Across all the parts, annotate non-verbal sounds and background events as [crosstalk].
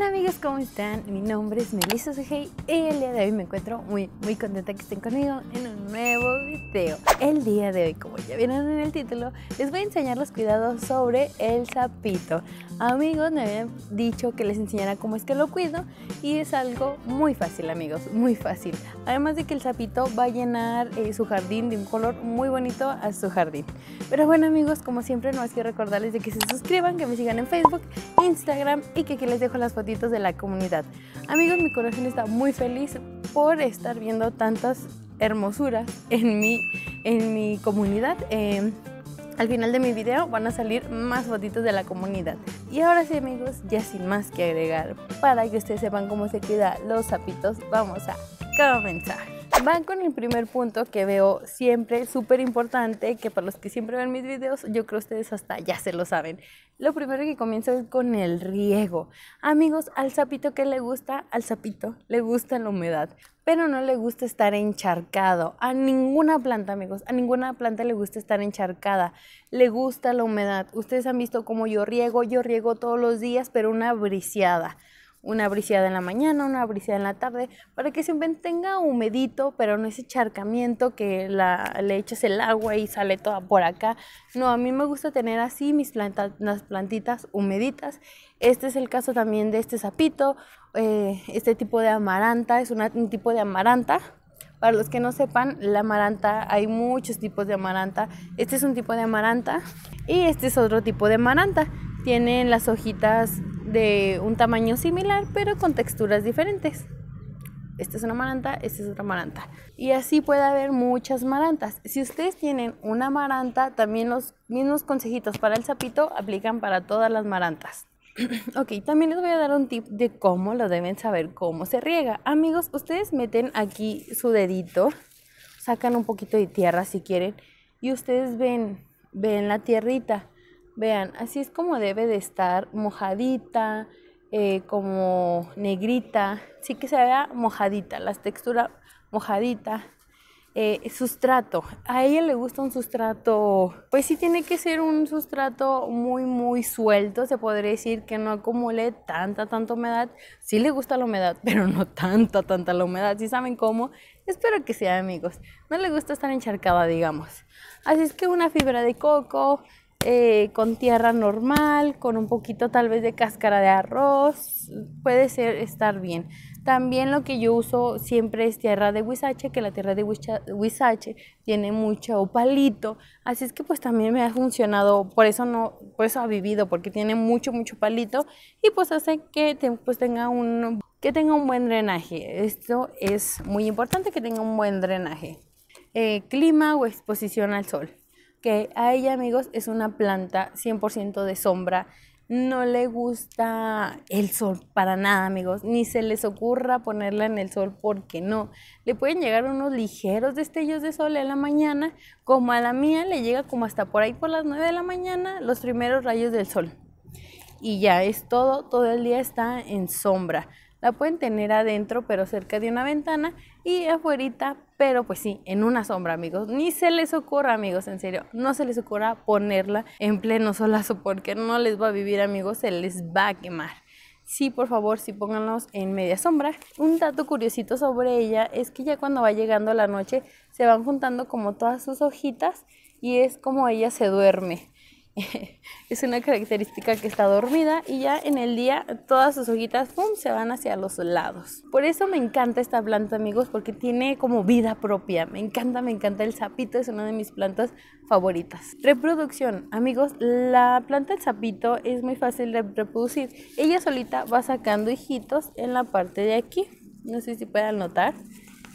Hola amigos, ¿cómo están? Mi nombre es Melissa Sujei y el día de hoy me encuentro muy, muy contenta que estén conmigo en un nuevo video. El día de hoy, como ya vieron en el título, les voy a enseñar los cuidados sobre el sapito. Amigos, me habían dicho que les enseñara cómo es que lo cuido y es algo muy fácil, amigos, muy fácil. Además de que el sapito va a llenar eh, su jardín de un color muy bonito a su jardín. Pero bueno amigos, como siempre, no más que recordarles de que se suscriban, que me sigan en Facebook, Instagram y que aquí les dejo las fotos de la comunidad. Amigos, mi corazón está muy feliz por estar viendo tantas hermosuras en mi, en mi comunidad. Em, al final de mi video van a salir más fotitos de la comunidad. Y ahora sí amigos, ya sin más que agregar, para que ustedes sepan cómo se cuidan los sapitos, vamos a comenzar van con el primer punto que veo siempre súper importante, que para los que siempre ven mis videos, yo creo ustedes hasta ya se lo saben. Lo primero que comienzo es con el riego. Amigos, al sapito que le gusta, al sapito le gusta la humedad, pero no le gusta estar encharcado. A ninguna planta, amigos, a ninguna planta le gusta estar encharcada. Le gusta la humedad. Ustedes han visto cómo yo riego, yo riego todos los días, pero una briciada una brisa en la mañana, una brisa en la tarde, para que se tenga humedito, pero no ese charcamiento que la, le echas el agua y sale toda por acá. No, a mí me gusta tener así mis plantas, las plantitas humeditas. Este es el caso también de este sapito, eh, este tipo de amaranta, es un tipo de amaranta. Para los que no sepan, la amaranta, hay muchos tipos de amaranta. Este es un tipo de amaranta y este es otro tipo de amaranta. Tienen las hojitas de un tamaño similar pero con texturas diferentes. Esta es una maranta, esta es otra maranta. Y así puede haber muchas marantas. Si ustedes tienen una maranta, también los mismos consejitos para el sapito aplican para todas las marantas. [clears throat] ok, también les voy a dar un tip de cómo lo deben saber cómo se riega. Amigos, ustedes meten aquí su dedito, sacan un poquito de tierra si quieren, y ustedes ven, ven la tierrita Vean, así es como debe de estar mojadita, eh, como negrita, sí que se vea mojadita, las texturas mojadita. Eh, sustrato, a ella le gusta un sustrato, pues sí tiene que ser un sustrato muy muy suelto, se podría decir que no acumule tanta, tanta humedad, sí le gusta la humedad, [laughs] pero no tanta, tanta la humedad, si ¿Sí saben cómo, espero que sea amigos, no le gusta estar encharcada digamos, así es que una fibra de coco, eh, con tierra normal, con un poquito tal vez de cáscara de arroz, puede ser estar bien. También lo que yo uso siempre es tierra de huizache, que la tierra de huizache tiene mucho palito, así es que pues también me ha funcionado, por eso no, por ha vivido, porque tiene mucho, mucho palito y pues hace que pues, tenga un, que tenga un buen drenaje. Esto es muy importante, que tenga un buen drenaje. Eh, clima o exposición al sol que a ella, amigos, es una planta 100% de sombra. No le gusta el sol para nada, amigos. Ni se les ocurra ponerla en el sol porque no. Le pueden llegar unos ligeros destellos de sol a la mañana, como a la mía le llega como hasta por ahí por las 9 de la mañana los primeros rayos del sol. Y ya es todo, todo el día está en sombra. La pueden tener adentro, pero cerca de una ventana y afuerita pero pues sí, en una sombra, amigos. Ni se les ocurra, amigos, en serio. No se les ocurra ponerla en pleno solazo porque no les va a vivir, amigos. Se les va a quemar sí, por favor, sí pónganlos en media sombra. Un dato curiosito sobre ella es que ya cuando va llegando la noche se van juntando como todas sus hojitas y es como ella se duerme. [laughs] es una característica que está dormida y ya en el día todas sus hojitas pum, se van hacia los lados. Por eso me encanta esta planta, amigos, porque tiene como vida propia. Me encanta, me encanta el sapito, es una de mis plantas favoritas. Reproducción, amigos, la planta del sapito es muy fácil de reproducir. Ella solita va sacando hijitos en la parte de aquí. No sé si puedan notar.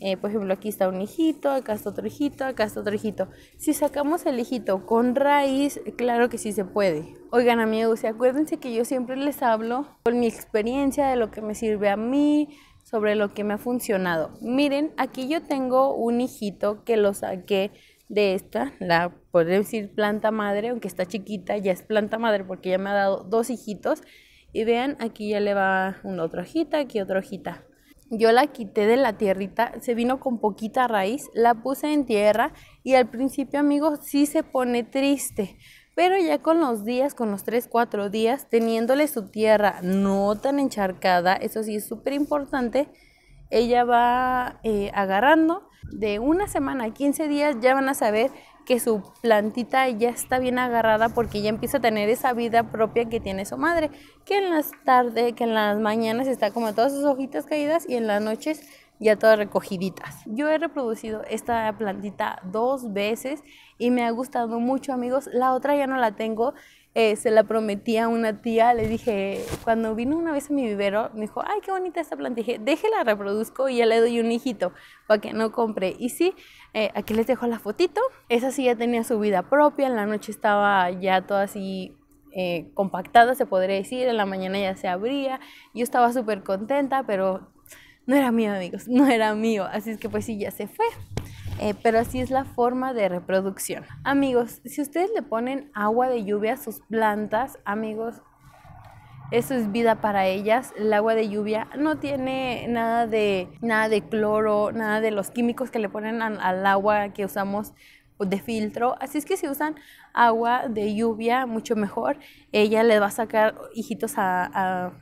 Eh, por ejemplo, aquí está un hijito, acá está otro hijito, acá está otro hijito. Si sacamos el hijito con raíz, claro que sí se puede. Oigan amigos, acuérdense que yo siempre les hablo con mi experiencia, de lo que me sirve a mí, sobre lo que me ha funcionado. Miren, aquí yo tengo un hijito que lo saqué de esta, la podemos decir planta madre, aunque está chiquita, ya es planta madre porque ya me ha dado dos hijitos. Y vean, aquí ya le va una otra hojita, aquí otra hojita yo la quité de la tierrita, se vino con poquita raíz, la puse en tierra y al principio, amigos, sí se pone triste. Pero ya con los días, con los 3, 4 días, teniéndole su tierra no tan encharcada, eso sí es súper importante, ella va eh, agarrando. De una semana a 15 días ya van a saber que su plantita ya está bien agarrada porque ya empieza a tener esa vida propia que tiene su madre, que en las tardes, que en las mañanas está como todas sus hojitas caídas y en las noches ya todas recogiditas. Yo he reproducido esta plantita dos veces y me ha gustado mucho amigos, la otra ya no la tengo eh, se la prometía a una tía, le dije, cuando vino una vez a mi vivero, me dijo, ay, qué bonita esta planta, dije, déjela, reproduzco y ya le doy un hijito para que no compre. Y sí, eh, aquí les dejo la fotito, esa sí ya tenía su vida propia, en la noche estaba ya toda así eh, compactada, se podría decir, en la mañana ya se abría, yo estaba súper contenta, pero no era mío, amigos, no era mío, así es que pues sí, ya se fue. Eh, pero así es la forma de reproducción. Amigos, si ustedes le ponen agua de lluvia a sus plantas, amigos, eso es vida para ellas. El agua de lluvia no tiene nada de, nada de cloro, nada de los químicos que le ponen al, agua que usamos de filtro. Así es que si usan agua de lluvia, mucho mejor. Ella le va a sacar hijitos a,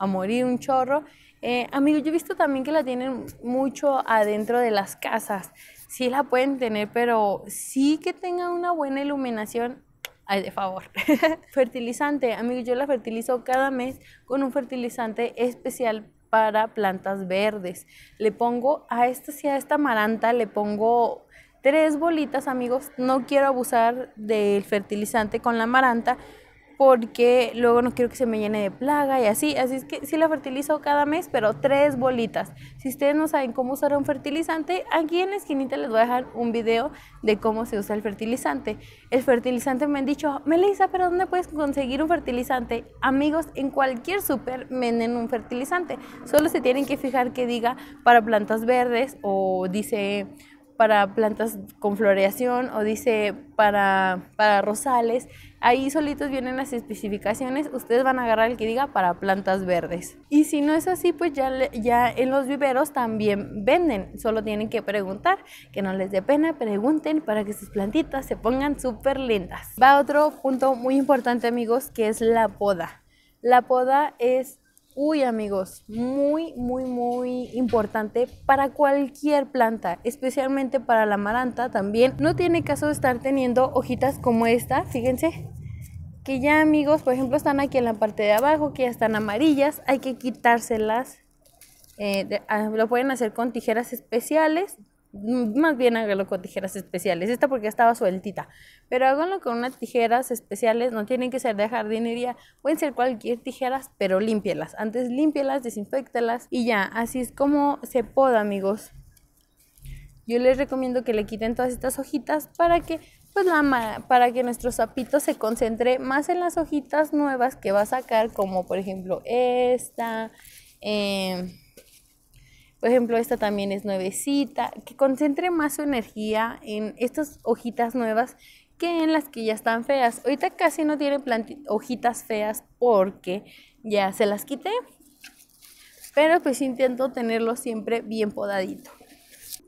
morir un chorro. Eh, amigos, yo he visto también que la tienen mucho adentro de las casas sí la pueden tener, pero sí que tenga una buena iluminación, ay, de favor. [laughs] fertilizante, amigos, yo la fertilizo cada mes con un fertilizante especial para plantas verdes. Le pongo a esta, sí, a esta maranta, le pongo tres bolitas, amigos. No quiero abusar del fertilizante con la maranta porque luego no quiero que se me llene de plaga y así. Así es que sí la fertilizo cada mes, pero tres bolitas. Si ustedes no saben cómo usar un fertilizante, aquí en la esquinita les voy a dejar un video de cómo se usa el fertilizante. El fertilizante me han dicho, Melissa, pero ¿dónde puedes conseguir un fertilizante? Amigos, en cualquier super venden un fertilizante. Solo se tienen que fijar que diga para plantas verdes o dice para plantas con floreación o dice para, para rosales. Ahí solitos vienen las especificaciones. Ustedes van a agarrar el que diga para plantas verdes. Y si no es así, pues ya, ya en los viveros también venden. Solo tienen que preguntar, que no les dé pena, pregunten para que sus plantitas se pongan súper lindas. Va otro punto muy importante, amigos, que es la poda. La poda es Uy amigos, muy, muy, muy importante para cualquier planta, especialmente para la amaranta también. No tiene caso estar teniendo hojitas como esta, fíjense, que ya amigos, por ejemplo, están aquí en la parte de abajo, que ya están amarillas, hay que quitárselas. Eh, ah, lo pueden hacer con tijeras especiales Mm, más bien hágalo con tijeras especiales. Esta porque estaba sueltita. Pero háganlo con unas tijeras especiales. No tienen que ser de jardinería. Pueden ser cualquier tijeras, pero límpielas. Antes límpielas, desinfectalas y ya. Así es como se poda, amigos. Yo les recomiendo que le quiten todas estas hojitas para que pues la para que nuestro sapito se concentre más en las hojitas nuevas que va a sacar, como por ejemplo esta. Eh, por ejemplo, esta también es nuevecita, que concentre más su energía en estas hojitas nuevas que en las que ya están feas. Ahorita casi no tiene hojitas feas porque ya se las quité, pero pues intento tenerlo siempre bien podadito.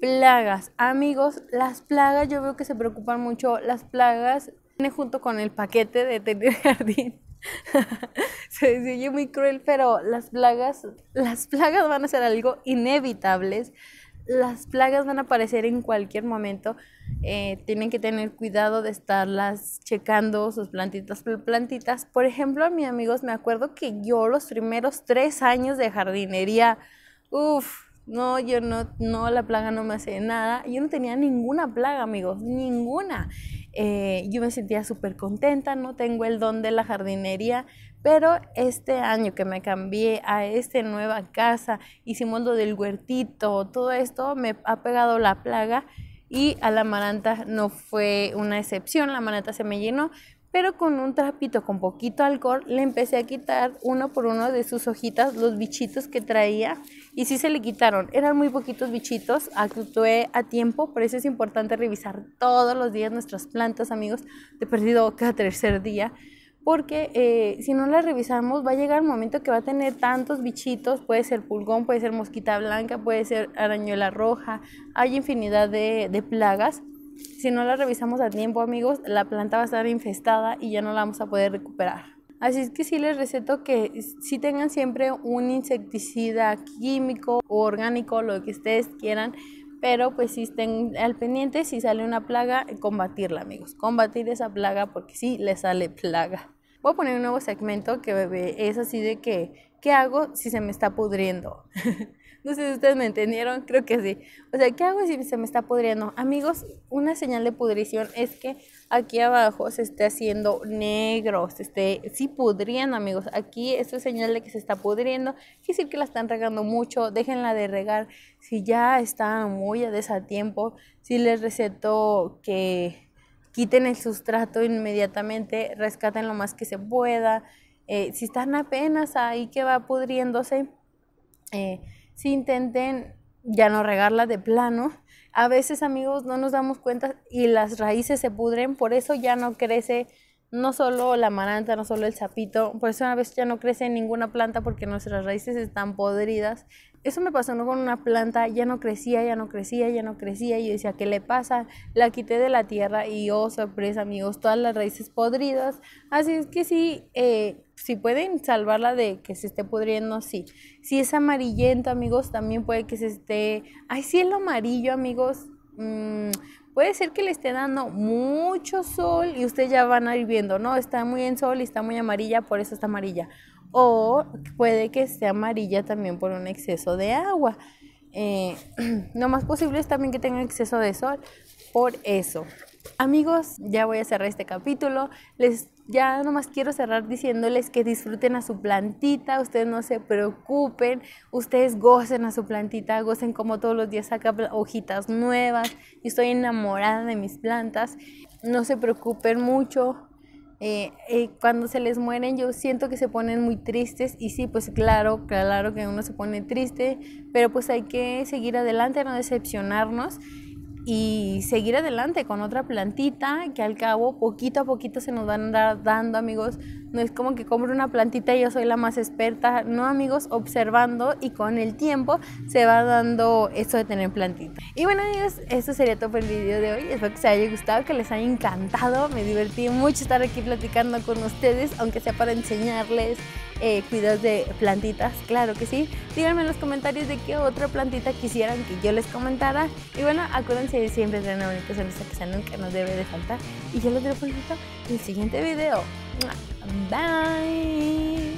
Plagas, amigos, las plagas, yo veo que se preocupan mucho, las plagas viene junto con el paquete de tener [laughs] jardín [laughs] Se oye muy cruel, pero las plagas, las plagas van a ser algo inevitables. Las plagas van a aparecer en cualquier momento. Eh, tienen que tener cuidado de estarlas checando sus plantitas. Plantitas, por ejemplo, a mis amigos, me acuerdo que yo los primeros tres años de jardinería, uff, no, yo no, no, la plaga no me hace nada. Yo no tenía ninguna plaga, amigos, ninguna. Eh, yo me sentía súper contenta, no tengo el don de la jardinería, pero este año que me cambié a esta nueva casa, hicimos lo del huertito, todo esto me ha pegado la plaga y a la maranta no fue una excepción, la maranta se me llenó, pero con un trapito con poquito alcohol le empecé a quitar uno por uno de sus hojitas los bichitos que traía y sí se le quitaron. Eran muy poquitos bichitos, actué a tiempo, por eso es importante revisar todos los días nuestras plantas, amigos, de perdido cada tercer día, porque eh, si no las revisamos va a llegar un momento que va a tener tantos bichitos, puede ser pulgón, puede ser mosquita blanca, puede ser arañuela roja, hay infinidad de plagas. Si no las revisamos a tiempo, amigos, la planta va a estar infestada y ya no la vamos a poder recuperar. Así es que sí les receto que si tengan siempre un insecticida químico o orgánico, lo que ustedes quieran, pero pues si estén al pendiente, si sale una plaga, combatirla amigos, combatir esa plaga porque sí le sale plaga. Voy a poner un nuevo segmento que es así de que, ¿qué hago si se me está pudriendo? [laughs] No sé si ustedes me entendieron, creo que sí. O sea, ¿qué hago si se me está pudriendo? Amigos, una señal de pudrición es que aquí abajo se esté haciendo negro, se esté, sí pudriendo, amigos. Aquí esto es señal de que se está pudriendo, quiere decir que la están regando mucho, déjenla de regar. Si ya está muy a desatiempo, si les receto que quiten el sustrato inmediatamente, rescaten lo más que se pueda. Eh, si están apenas ahí que va pudriéndose, eh, si intenten ya no regarla de plano. A veces, amigos, no nos damos cuenta y las raíces se pudren, por eso ya no crece no solo la maranta, no solo el sapito, por eso una vez ya no crece ninguna planta porque nuestras raíces están podridas. Eso me pasó con una planta, ya no crecía, ya no crecía, ya no crecía. Y yo decía, ¿qué le pasa? La quité de la tierra y oh, sorpresa, amigos, todas las raíces podridas. Así es que sí, eh, si pueden salvarla de que se esté pudriendo, sí. Si es amarillento, amigos, también puede que se esté... Ay, cielo amarillo, amigos. Mm, puede ser que le esté dando mucho sol y ustedes ya van a ir viendo, ¿no? Está muy en sol y está muy amarilla, por eso está amarilla. O puede que esté amarilla también por un exceso de agua. Eh, [clears throat] lo más posible es también que tenga exceso de sol por eso. Amigos, ya voy a cerrar este capítulo. Les ya nomás quiero cerrar diciéndoles que disfruten a su plantita, ustedes no se preocupen, ustedes gocen a su plantita, gocen como todos los días saca hojitas nuevas. Yo estoy enamorada de mis plantas. No se preocupen mucho, eh, eh, cuando se les mueren yo siento que se ponen muy tristes y sí, pues claro, claro que uno se pone triste, pero pues hay que seguir adelante, no decepcionarnos y seguir adelante con otra plantita que al cabo poquito a poquito se nos van a andar dando amigos. No es como que compro una plantita y yo soy la más experta, no amigos, observando y con el tiempo se va dando esto de tener plantita. Y bueno amigos, esto sería todo por el video de hoy. Espero que se haya gustado, que les haya encantado. Me divertí mucho estar aquí platicando con ustedes, aunque sea para enseñarles eh, cuidados de plantitas, claro que sí. Díganme en los comentarios de qué otra plantita quisieran que yo les comentara. Y bueno, acuérdense de siempre tener una bonita esta que nunca nos debe de faltar. Y yo los dejo en el siguiente video. Bye.